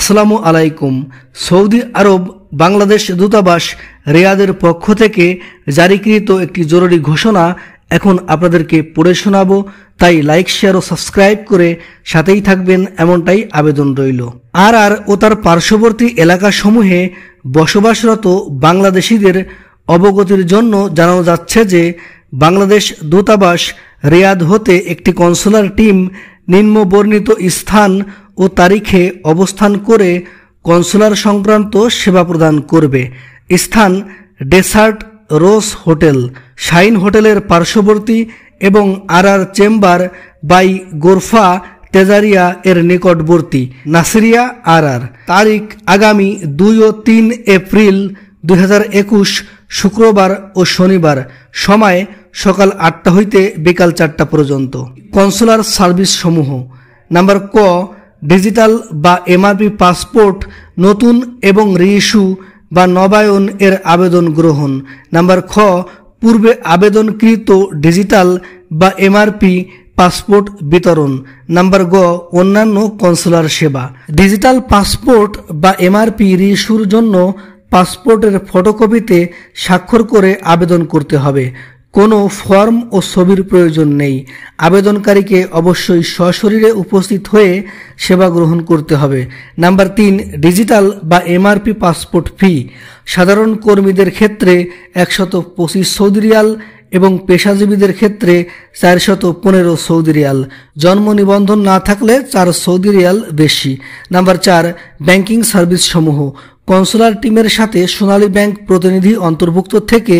আসসালামু আলাইকুম সৌদি আরব বাংলাদেশ দূতাবাস রেয়াদের পক্ষ থেকে জারিকৃত একটি জরুরি ঘোষণা এখন আপনাদেরকে পড়ে শোনাবো তাই লাইক শেয়ার ও সাবস্ক্রাইব করে সাথেই থাকবেন এমনটাই আবেদন রইল আর আর ও তার পার্শ্ববর্তী এলাকাসমূহে বসবাসরত বাংলাদেশিদের অবগতির জন্য জানানো যাচ্ছে যে বাংলাদেশ দূতাবাস রেয়াদ হতে একটি কনসুলার টিম নিম্নবর্ণিত স্থান ও তারিখে অবস্থান করে কনসুলার সংক্রান্ত সেবা প্রদান করবে স্থান ডেসার্ট রোজ হোটেল শাইন হোটেলের পার্শ্ববর্তী এবং আর চেম্বার বাই গোরফা তেজারিয়া এর নিকটবর্তী নাসিরিয়া আরআর তারিখ আগামী দুই ও তিন এপ্রিল দুই শুক্রবার ও শনিবার সময় সকাল আটটা হইতে বিকাল চারটা পর্যন্ত কনসুলার সার্ভিস সমূহ নাম্বার ক ডিজিটাল বা এমআরপি পাসপোর্ট নতুন এবং রিইস্যু বা নবায়ন এর আবেদন গ্রহণ নাম্বার খ পূর্বে আবেদনকৃত ডিজিটাল বা এমআরপি পাসপোর্ট বিতরণ নাম্বার গ অন্যান্য কনসুলার সেবা ডিজিটাল পাসপোর্ট বা এমআরপি রিস্যুর জন্য পাসপোর্টের ফটোকপিতে স্বাক্ষর করে আবেদন করতে হবে কোনো ফর্ম ও ছবির প্রয়োজন নেই আবেদনকারীকে অবশ্যই সশরীরে উপস্থিত হয়ে সেবা গ্রহণ করতে হবে নাম্বার তিন ডিজিটাল বা এমআরপি পাসপোর্ট ফি সাধারণ কর্মীদের ক্ষেত্রে একশত পঁচিশ সৌদি রিয়াল এবং পেশাজীবীদের ক্ষেত্রে চারশত পনেরো সৌদি রিয়াল জন্ম নিবন্ধন না থাকলে চার সৌদি রিয়াল বেশি নাম্বার চার ব্যাংকিং সার্ভিস সমূহ কনসুলার টিমের সাথে সোনালী ব্যাংক প্রতিনিধি অন্তর্ভুক্ত থেকে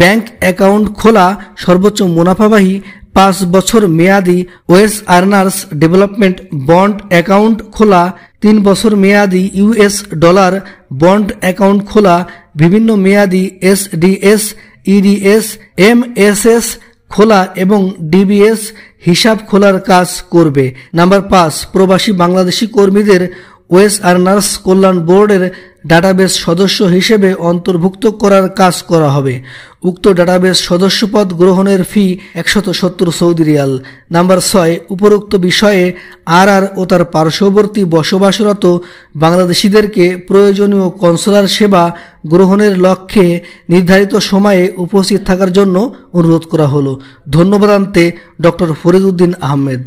ব্যাংক অ্যাকাউন্ট খোলা সর্বোচ্চ মুনাফাবাহী পাঁচ বছর মেয়াদি wage earners development bond account খোলা তিন বছর মেয়াদি ইউএস ডলার বন্ড অ্যাকাউন্ট খোলা বিভিন্ন মেয়াদি এসডিএস ইডিএস এস খোলা এবং ডিবিএস হিসাব খোলার কাজ করবে নাম্বার পাঁচ প্রবাসী বাংলাদেশি কর্মীদের ওয়েস আর্নার্স কল্যাণ বোর্ডের ডাটাবেস সদস্য হিসেবে অন্তর্ভুক্ত করার কাজ করা হবে উক্ত ডাটাবেস সদস্যপদ গ্রহণের ফি একশত সত্তর সৌদি রিয়াল নাম্বার ছয় উপরোক্ত বিষয়ে আর আর ও তার পার্শ্ববর্তী বসবাসরত বাংলাদেশিদেরকে প্রয়োজনীয় কনসুলার সেবা গ্রহণের লক্ষ্যে নির্ধারিত সময়ে উপস্থিত থাকার জন্য অনুরোধ করা হলো ধন্যবাদ আনতে ডক্টর উদ্দিন আহমেদ